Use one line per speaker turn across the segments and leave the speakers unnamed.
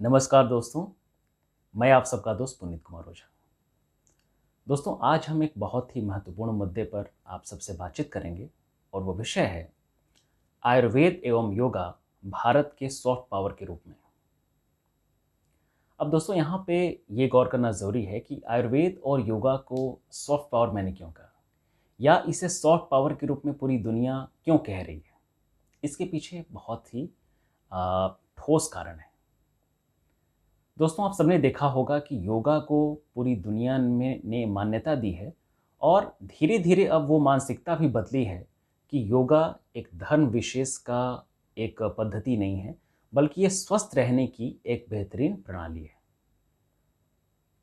नमस्कार दोस्तों मैं आप सबका दोस्त पुनीत कुमार ओझा दोस्तों आज हम एक बहुत ही महत्वपूर्ण मुद्दे पर आप सबसे बातचीत करेंगे और वो विषय है आयुर्वेद एवं योगा भारत के सॉफ्ट पावर के रूप में अब दोस्तों यहाँ पे ये गौर करना ज़रूरी है कि आयुर्वेद और योगा को सॉफ्ट पावर मैंने क्यों कहा या इसे सॉफ्ट पावर के रूप में पूरी दुनिया क्यों कह रही है इसके पीछे बहुत ही ठोस कारण है दोस्तों आप सबने देखा होगा कि योगा को पूरी दुनिया में ने मान्यता दी है और धीरे धीरे अब वो मानसिकता भी बदली है कि योगा एक धर्म विशेष का एक पद्धति नहीं है बल्कि ये स्वस्थ रहने की एक बेहतरीन प्रणाली है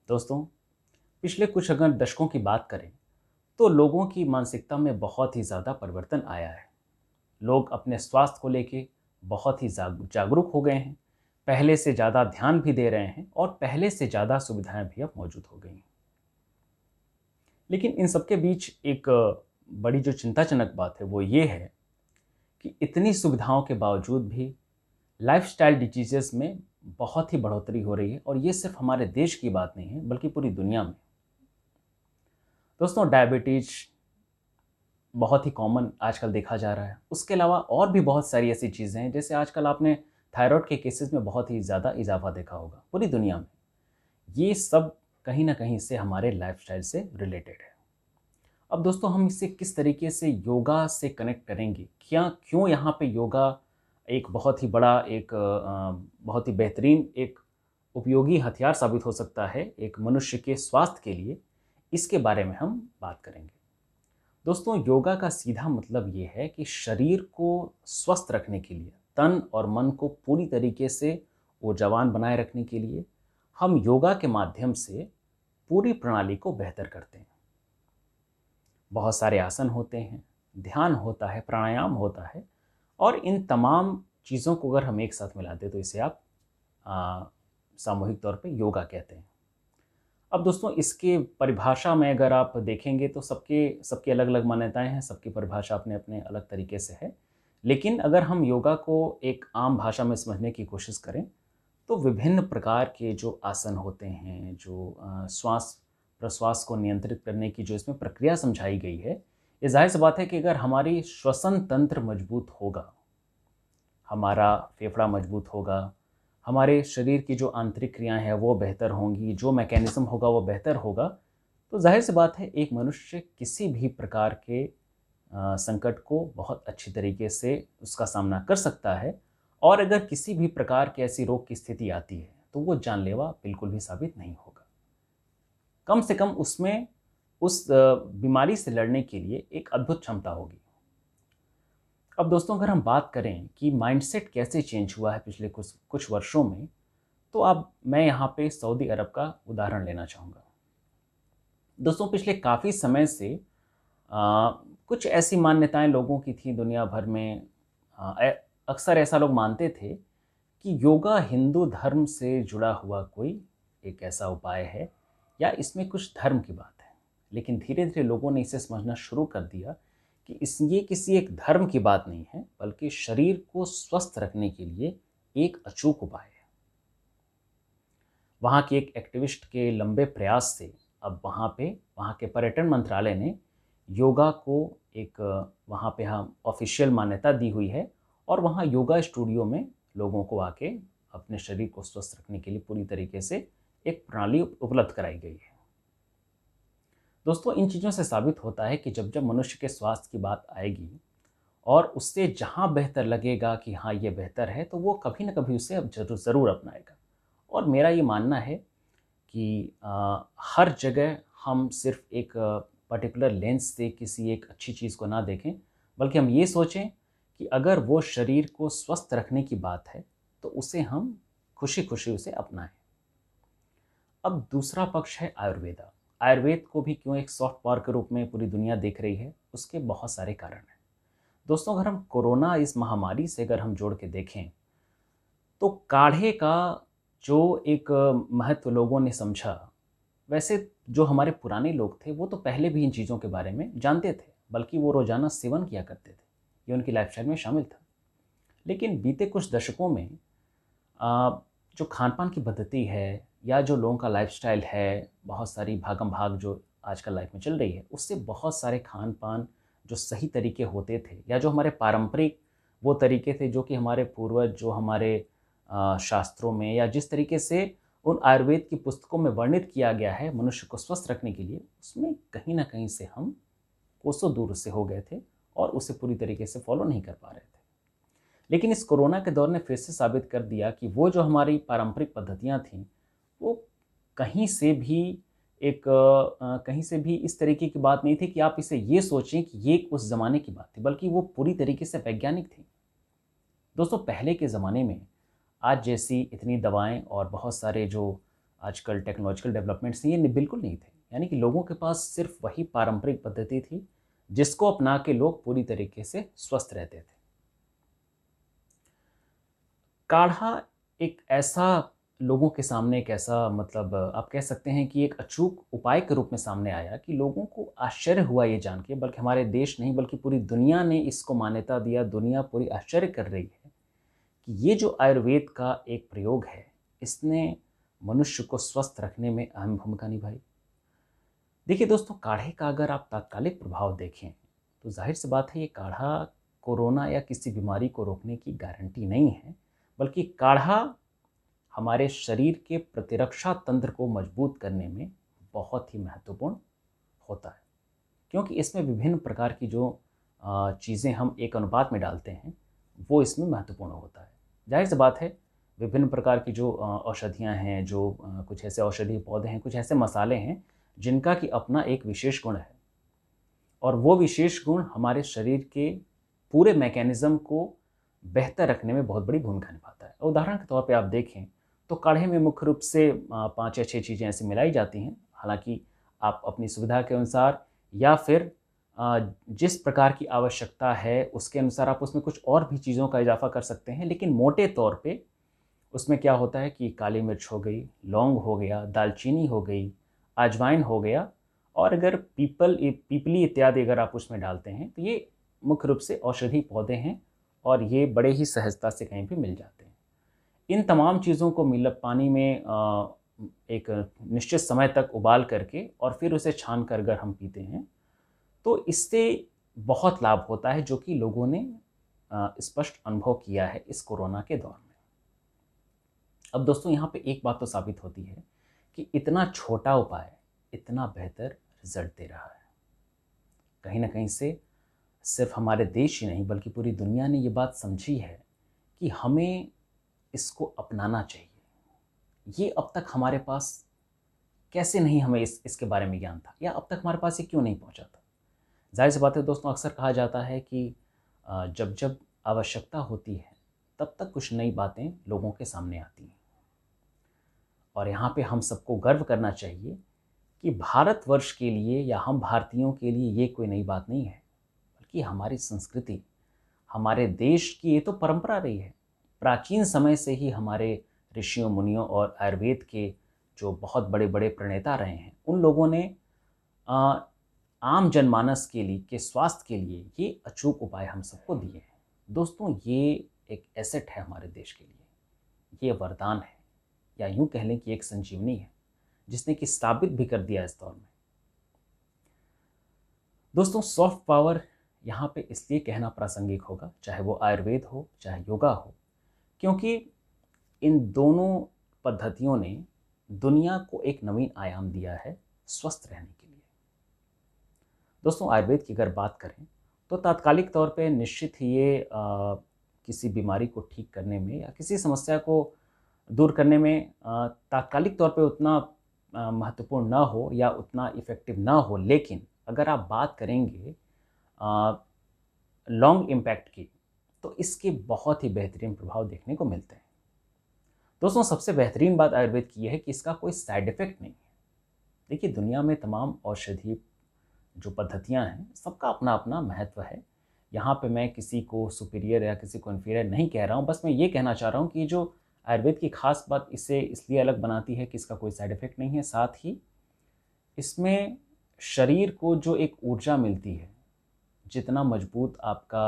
दोस्तों पिछले कुछ अगर दशकों की बात करें तो लोगों की मानसिकता में बहुत ही ज़्यादा परिवर्तन आया है लोग अपने स्वास्थ्य को लेके बहुत ही जागरूक हो गए हैं पहले से ज़्यादा ध्यान भी दे रहे हैं और पहले से ज़्यादा सुविधाएं भी अब मौजूद हो गई हैं लेकिन इन सबके बीच एक बड़ी जो चिंताजनक बात है वो ये है कि इतनी सुविधाओं के बावजूद भी लाइफस्टाइल डिजीजेस में बहुत ही बढ़ोतरी हो रही है और ये सिर्फ हमारे देश की बात नहीं है बल्कि पूरी दुनिया में दोस्तों डायबिटीज बहुत ही कॉमन आजकल देखा जा रहा है उसके अलावा और भी बहुत सारी ऐसी चीज़ें हैं जैसे आजकल आपने थायराइड के केसेस में बहुत ही ज़्यादा इजाफा देखा होगा पूरी दुनिया में ये सब कहीं ना कहीं से हमारे लाइफ से रिलेटेड है अब दोस्तों हम इसे किस तरीके से योगा से कनेक्ट करेंगे क्या क्यों यहाँ पे योगा एक बहुत ही बड़ा एक बहुत ही बेहतरीन एक उपयोगी हथियार साबित हो सकता है एक मनुष्य के स्वास्थ्य के लिए इसके बारे में हम बात करेंगे दोस्तों योगा का सीधा मतलब ये है कि शरीर को स्वस्थ रखने के लिए तन और मन को पूरी तरीके से ऊर्जावान बनाए रखने के लिए हम योगा के माध्यम से पूरी प्रणाली को बेहतर करते हैं बहुत सारे आसन होते हैं ध्यान होता है प्राणायाम होता है और इन तमाम चीज़ों को अगर हम एक साथ मिलाते तो इसे आप सामूहिक तौर पे योगा कहते हैं अब दोस्तों इसके परिभाषा में अगर आप देखेंगे तो सबके सबके अलग अलग मान्यताएं हैं सबकी परिभाषा अपने अपने अलग तरीके से है लेकिन अगर हम योगा को एक आम भाषा में समझने की कोशिश करें तो विभिन्न प्रकार के जो आसन होते हैं जो श्वास प्रश्वास को नियंत्रित करने की जो इसमें प्रक्रिया समझाई गई है ये जाहिर सी बात है कि अगर हमारी श्वसन तंत्र मजबूत होगा हमारा फेफड़ा मजबूत होगा हमारे शरीर की जो आंतरिक क्रियाएं हैं वो बेहतर होंगी जो मैकेनिज़्म होगा वो बेहतर होगा तो जाहिर सी बात है एक मनुष्य किसी भी प्रकार के संकट को बहुत अच्छी तरीके से उसका सामना कर सकता है और अगर किसी भी प्रकार की ऐसी रोग की स्थिति आती है तो वो जानलेवा बिल्कुल भी साबित नहीं होगा कम से कम उसमें उस बीमारी से लड़ने के लिए एक अद्भुत क्षमता होगी अब दोस्तों अगर हम बात करें कि माइंडसेट कैसे चेंज हुआ है पिछले कुछ कुछ वर्षों में तो अब मैं यहाँ पे सऊदी अरब का उदाहरण लेना चाहूँगा दोस्तों पिछले काफ़ी समय से आ, कुछ ऐसी मान्यताएं लोगों की थी दुनिया भर में अक्सर ऐसा लोग मानते थे कि योगा हिंदू धर्म से जुड़ा हुआ कोई एक ऐसा उपाय है या इसमें कुछ धर्म की बात है लेकिन धीरे धीरे लोगों ने इसे समझना शुरू कर दिया कि इस ये किसी एक धर्म की बात नहीं है बल्कि शरीर को स्वस्थ रखने के लिए एक अचूक उपाय है वहाँ के एक एक्टिविस्ट के लंबे प्रयास से अब वहाँ पे वहाँ के पर्यटन मंत्रालय ने योगा को एक वहाँ पे हम हाँ, ऑफिशियल मान्यता दी हुई है और वहाँ योगा स्टूडियो में लोगों को आके अपने शरीर को स्वस्थ रखने के लिए पूरी तरीके से एक प्रणाली उपलब्ध कराई गई है दोस्तों इन चीज़ों से साबित होता है कि जब जब मनुष्य के स्वास्थ्य की बात आएगी और उससे जहाँ बेहतर लगेगा कि हाँ ये बेहतर है तो वो कभी ना कभी उसे अब जरूर ज़रूर अपनाएगा और मेरा ये मानना है कि आ, हर जगह हम सिर्फ एक पर्टिकुलर लेंस से किसी एक अच्छी चीज़ को ना देखें बल्कि हम ये सोचें कि अगर वो शरीर को स्वस्थ रखने की बात है तो उसे हम खुशी खुशी उसे अपनाएं अब दूसरा पक्ष है आयुर्वेदा आयुर्वेद को भी क्यों एक सॉफ्ट पावर के रूप में पूरी दुनिया देख रही है उसके बहुत सारे कारण हैं दोस्तों अगर हम कोरोना इस महामारी से अगर हम जोड़ के देखें तो काढ़े का जो एक महत्व लोगों ने समझा वैसे जो हमारे पुराने लोग थे वो तो पहले भी इन चीज़ों के बारे में जानते थे बल्कि वो रोज़ाना सेवन किया करते थे ये उनकी लाइफ में शामिल था लेकिन बीते कुछ दशकों में जो खान पान की पद्धति है या जो लोगों का लाइफ है बहुत सारी भागम भाग जो आजकल लाइफ में चल रही है उससे बहुत सारे खान पान जो सही तरीके होते थे या जो हमारे पारंपरिक वो तरीके थे जो कि हमारे पूर्वज जो हमारे शास्त्रों में या जिस तरीके से उन आयुर्वेद की पुस्तकों में वर्णित किया गया है मनुष्य को स्वस्थ रखने के लिए उसमें कहीं ना कहीं से हम कोसों दूर से हो गए थे और उसे पूरी तरीके से फॉलो नहीं कर पा रहे थे लेकिन इस कोरोना के दौर ने फिर से साबित कर दिया कि वो जो हमारी पारंपरिक पद्धतियाँ थीं वो कहीं से भी एक आ, कहीं से भी इस तरीके की बात नहीं थी कि आप इसे ये सोचें कि ये उस ज़माने की बात थी बल्कि वो पूरी तरीके से वैज्ञानिक थी दोस्तों पहले के ज़माने में आज जैसी इतनी दवाएं और बहुत सारे जो आजकल टेक्नोलॉजिकल डेवलपमेंट्स हैं ये बिल्कुल नहीं थे यानी कि लोगों के पास सिर्फ वही पारंपरिक पद्धति थी जिसको अपना के लोग पूरी तरीके से स्वस्थ रहते थे काढ़ा एक ऐसा लोगों के सामने एक ऐसा मतलब आप कह सकते हैं कि एक अचूक उपाय के रूप में सामने आया कि लोगों को आश्चर्य हुआ ये जान के बल्कि हमारे देश नहीं बल्कि पूरी दुनिया ने इसको मान्यता दिया दुनिया पूरी आश्चर्य कर रही है कि ये जो आयुर्वेद का एक प्रयोग है इसने मनुष्य को स्वस्थ रखने में अहम भूमिका निभाई देखिए दोस्तों काढ़े का अगर आप तात्कालिक प्रभाव देखें तो जाहिर सी बात है ये काढ़ा कोरोना या किसी बीमारी को रोकने की गारंटी नहीं है बल्कि काढ़ा हमारे शरीर के प्रतिरक्षा तंत्र को मजबूत करने में बहुत ही महत्वपूर्ण होता है क्योंकि इसमें विभिन्न प्रकार की जो चीज़ें हम एक अनुपात में डालते हैं वो इसमें महत्वपूर्ण होता है जाहिर सी बात है विभिन्न प्रकार की जो औषधियाँ हैं जो कुछ ऐसे औषधीय पौधे हैं कुछ ऐसे मसाले हैं जिनका कि अपना एक विशेष गुण है और वो विशेष गुण हमारे शरीर के पूरे मैकेनिज़्म को बेहतर रखने में बहुत बड़ी भूमिका निभाता है उदाहरण के तौर पर आप देखें तो काढ़े में मुख्य रूप से पाँच या छः चीज़ें ऐसी मिलाई जाती हैं हालांकि आप अपनी सुविधा के अनुसार या फिर जिस प्रकार की आवश्यकता है उसके अनुसार आप उसमें कुछ और भी चीज़ों का इजाफा कर सकते हैं लेकिन मोटे तौर पे उसमें क्या होता है कि काली मिर्च हो गई लौंग हो गया दालचीनी हो गई अजवाइन हो गया और अगर पीपल पीपली इत्यादि अगर आप उसमें डालते हैं तो ये मुख्य रूप से औषधि पौधे हैं और ये बड़े ही सहजता से कहीं भी मिल जाते हैं इन तमाम चीज़ों को मिल पानी में एक निश्चित समय तक उबाल करके और फिर उसे छान कर अगर हम पीते हैं तो इससे बहुत लाभ होता है जो कि लोगों ने स्पष्ट अनुभव किया है इस कोरोना के दौर में अब दोस्तों यहाँ पे एक बात तो साबित होती है कि इतना छोटा उपाय इतना बेहतर रिजल्ट दे रहा है कहीं ना कहीं से सिर्फ हमारे देश ही नहीं बल्कि पूरी दुनिया ने ये बात समझी है कि हमें इसको अपनाना चाहिए ये अब तक हमारे पास कैसे नहीं हमें इस इसके बारे में ज्ञान था या अब तक हमारे पास ये क्यों नहीं पहुंचा था जाहिर सी बात है दोस्तों अक्सर कहा जाता है कि जब जब आवश्यकता होती है तब तक कुछ नई बातें लोगों के सामने आती हैं और यहाँ पे हम सबको गर्व करना चाहिए कि भारतवर्ष के लिए या हम भारतीयों के लिए ये कोई नई बात नहीं है बल्कि हमारी संस्कृति हमारे देश की ये तो परंपरा रही है प्राचीन समय से ही हमारे ऋषियों मुनियों और आयुर्वेद के जो बहुत बड़े बड़े प्रणेता रहे हैं उन लोगों ने आम जनमानस के लिए के स्वास्थ्य के लिए ये अचूक उपाय हम सबको दिए हैं दोस्तों ये एक एसेट है हमारे देश के लिए ये वरदान है या यूँ कह लें कि एक संजीवनी है जिसने कि साबित भी कर दिया इस दौर में दोस्तों सॉफ्ट पावर यहाँ पे इसलिए कहना प्रासंगिक होगा चाहे वो आयुर्वेद हो चाहे योगा हो क्योंकि इन दोनों पद्धतियों ने दुनिया को एक नवीन आयाम दिया है स्वस्थ रहने के दोस्तों आयुर्वेद की अगर बात करें तो तात्कालिक तौर पे निश्चित ही ये आ, किसी बीमारी को ठीक करने में या किसी समस्या को दूर करने में तात्कालिक तौर पे उतना महत्वपूर्ण ना हो या उतना इफ़ेक्टिव ना हो लेकिन अगर आप बात करेंगे लॉन्ग इम्पैक्ट की तो इसके बहुत ही बेहतरीन प्रभाव देखने को मिलते हैं दोस्तों सबसे बेहतरीन बात आयुर्वेद की यह है कि इसका कोई साइड इफ़ेक्ट नहीं है देखिए दुनिया में तमाम औषधि जो पद्धतियाँ हैं सबका अपना अपना महत्व है यहाँ पे मैं किसी को सुपीरियर या किसी को इन्फीरियर नहीं कह रहा हूँ बस मैं ये कहना चाह रहा हूँ कि जो आयुर्वेद की खास बात इसे इसलिए अलग बनाती है कि इसका कोई साइड इफ़ेक्ट नहीं है साथ ही इसमें शरीर को जो एक ऊर्जा मिलती है जितना मजबूत आपका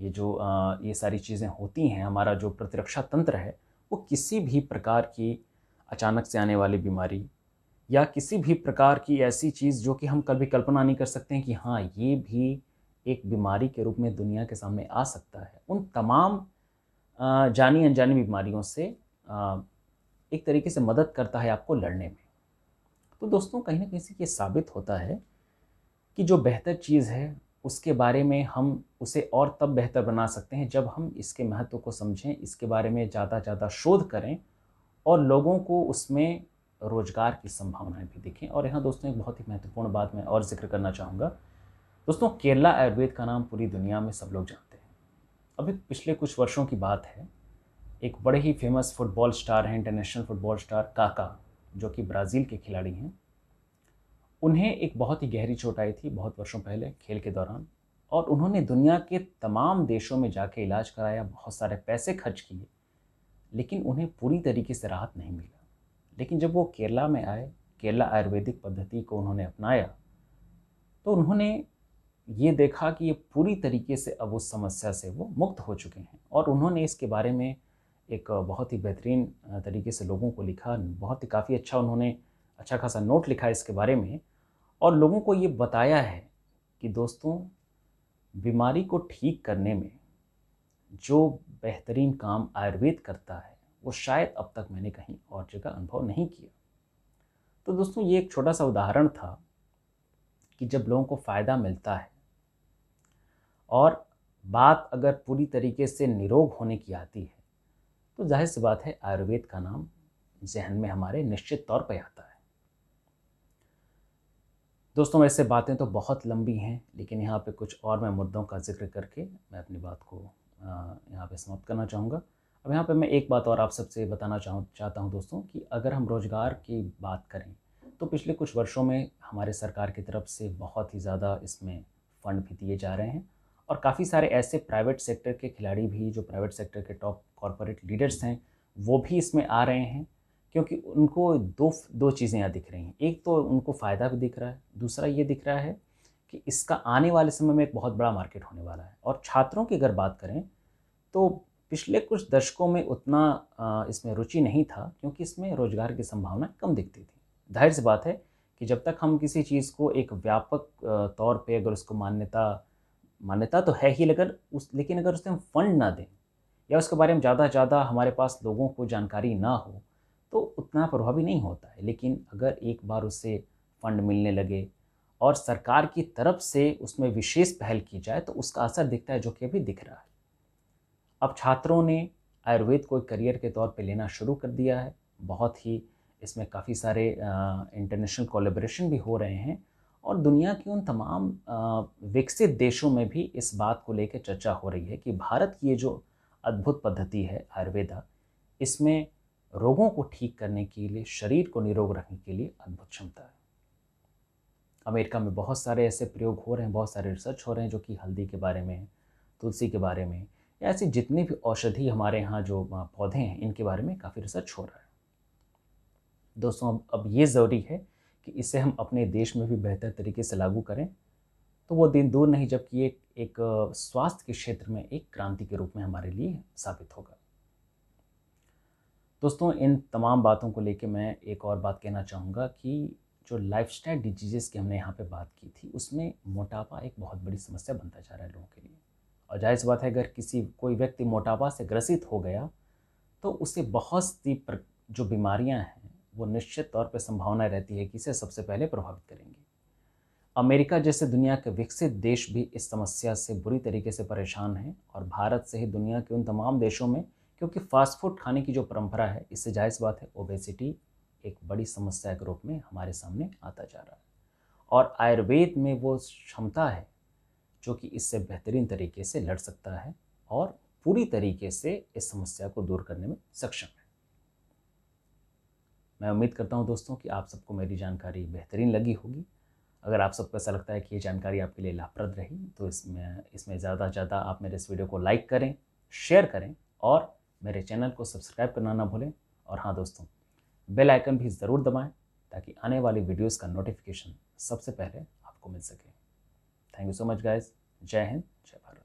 ये जो आ, ये सारी चीज़ें होती हैं हमारा जो प्रतिरक्षा तंत्र है वो किसी भी प्रकार की अचानक से आने वाली बीमारी या किसी भी प्रकार की ऐसी चीज़ जो कि हम कभी कल्पना नहीं कर सकते हैं कि हाँ ये भी एक बीमारी के रूप में दुनिया के सामने आ सकता है उन तमाम जानी अनजानी बीमारियों से एक तरीके से मदद करता है आपको लड़ने में तो दोस्तों कहीं ना कहीं से ये साबित होता है कि जो बेहतर चीज़ है उसके बारे में हम उसे और तब बेहतर बना सकते हैं जब हम इसके महत्व को समझें इसके बारे में ज़्यादा ज़्यादा शोध करें और लोगों को उसमें रोजगार की संभावनाएं भी देखें और यहाँ दोस्तों एक बहुत ही महत्वपूर्ण बात मैं और जिक्र करना चाहूँगा दोस्तों केरला आयुर्वेद का नाम पूरी दुनिया में सब लोग जानते हैं अभी पिछले कुछ वर्षों की बात है एक बड़े ही फेमस फुटबॉल स्टार हैं इंटरनेशनल फुटबॉल स्टार काका जो कि ब्राज़ील के खिलाड़ी हैं उन्हें एक बहुत ही गहरी चोट आई थी बहुत वर्षों पहले खेल के दौरान और उन्होंने दुनिया के तमाम देशों में जाके इलाज कराया बहुत सारे पैसे खर्च किए लेकिन उन्हें पूरी तरीके से राहत नहीं मिला लेकिन जब वो केरला में आए केरला आयुर्वेदिक पद्धति को उन्होंने अपनाया तो उन्होंने ये देखा कि ये पूरी तरीके से अब उस समस्या से वो मुक्त हो चुके हैं और उन्होंने इसके बारे में एक बहुत ही बेहतरीन तरीके से लोगों को लिखा बहुत ही काफ़ी अच्छा उन्होंने अच्छा खासा नोट लिखा इसके बारे में और लोगों को ये बताया है कि दोस्तों बीमारी को ठीक करने में जो बेहतरीन काम आयुर्वेद करता है वो शायद अब तक मैंने कहीं और जगह अनुभव नहीं किया तो दोस्तों ये एक छोटा सा उदाहरण था कि जब लोगों को फ़ायदा मिलता है और बात अगर पूरी तरीके से निरोग होने की आती है तो जाहिर सी बात है आयुर्वेद का नाम जहन में हमारे निश्चित तौर पर आता है दोस्तों ऐसे बातें तो बहुत लंबी हैं लेकिन यहाँ पे कुछ और मैं मुद्दों का जिक्र करके मैं अपनी बात को यहाँ पे समाप्त करना चाहूँगा अब यहाँ पे मैं एक बात और आप सबसे बताना चाहूँ चाहता हूँ दोस्तों कि अगर हम रोज़गार की बात करें तो पिछले कुछ वर्षों में हमारे सरकार की तरफ से बहुत ही ज़्यादा इसमें फ़ंड भी दिए जा रहे हैं और काफ़ी सारे ऐसे प्राइवेट सेक्टर के खिलाड़ी भी जो प्राइवेट सेक्टर के टॉप कॉरपोरेट लीडर्स हैं वो भी इसमें आ रहे हैं क्योंकि उनको दो दो चीज़ें यहाँ दिख रही हैं एक तो उनको फ़ायदा भी दिख रहा है दूसरा ये दिख रहा है कि इसका आने वाले समय में एक बहुत बड़ा मार्केट होने वाला है और छात्रों की अगर बात करें तो पिछले कुछ दशकों में उतना इसमें रुचि नहीं था क्योंकि इसमें रोजगार की संभावना कम दिखती थी जाहिर सी बात है कि जब तक हम किसी चीज़ को एक व्यापक तौर पे अगर उसको मान्यता मान्यता तो है ही लेकिन उस लेकिन अगर उसमें हम फंड ना दें या उसके बारे में ज़्यादा ज़्यादा हमारे पास लोगों को जानकारी ना हो तो उतना प्रभावी नहीं होता है लेकिन अगर एक बार उससे फंड मिलने लगे और सरकार की तरफ से उसमें विशेष पहल की जाए तो उसका असर दिखता है जो कि अभी दिख रहा है अब छात्रों ने आयुर्वेद को एक करियर के तौर पे लेना शुरू कर दिया है बहुत ही इसमें काफ़ी सारे इंटरनेशनल कोलेब्रेशन भी हो रहे हैं और दुनिया की उन तमाम विकसित देशों में भी इस बात को लेकर चर्चा हो रही है कि भारत की ये जो अद्भुत पद्धति है आयुर्वेदा इसमें रोगों को ठीक करने के लिए शरीर को निरोग रखने के लिए अद्भुत क्षमता है अमेरिका में बहुत सारे ऐसे प्रयोग हो रहे हैं बहुत सारे रिसर्च हो रहे हैं जो कि हल्दी के बारे में तुलसी के बारे में ऐसी जितनी भी औषधि हमारे यहाँ जो पौधे हैं इनके बारे में काफ़ी रिसर्च हो रहा है दोस्तों अब अब ये ज़रूरी है कि इसे हम अपने देश में भी बेहतर तरीके से लागू करें तो वो दिन दूर नहीं जबकि ये एक, एक स्वास्थ्य के क्षेत्र में एक क्रांति के रूप में हमारे लिए साबित होगा दोस्तों इन तमाम बातों को लेकर मैं एक और बात कहना चाहूँगा कि जो लाइफ स्टाइल डिजीज़ की हमने यहाँ पे बात की थी उसमें मोटापा एक बहुत बड़ी समस्या बनता जा रहा है लोगों के लिए और जाहिर सी बात है अगर किसी कोई व्यक्ति मोटापा से ग्रसित हो गया तो उसे बहुत सी जो बीमारियां हैं वो निश्चित तौर पर संभावना रहती है कि इसे सबसे पहले प्रभावित करेंगी अमेरिका जैसे दुनिया के विकसित देश भी इस समस्या से बुरी तरीके से परेशान हैं और भारत से ही दुनिया के उन तमाम देशों में क्योंकि फास्ट फूड खाने की जो परंपरा है इससे जायज़ बात है ओबेसिटी एक बड़ी समस्या के रूप में हमारे सामने आता जा रहा है और आयुर्वेद में वो क्षमता है जो कि इससे बेहतरीन तरीके से लड़ सकता है और पूरी तरीके से इस समस्या को दूर करने में सक्षम है मैं उम्मीद करता हूं दोस्तों कि आप सबको मेरी जानकारी बेहतरीन लगी होगी अगर आप सबको ऐसा लगता है कि ये जानकारी आपके लिए लाभप्रद रही तो इसमें इसमें ज़्यादा से ज़्यादा आप मेरे इस वीडियो को लाइक करें शेयर करें और मेरे चैनल को सब्सक्राइब करना ना भूलें और हाँ दोस्तों बेल आइकन भी ज़रूर दबाएं ताकि आने वाली वीडियोस का नोटिफिकेशन सबसे पहले आपको मिल सके Thank you so much, guys. Jai Hind, Jai Bharat.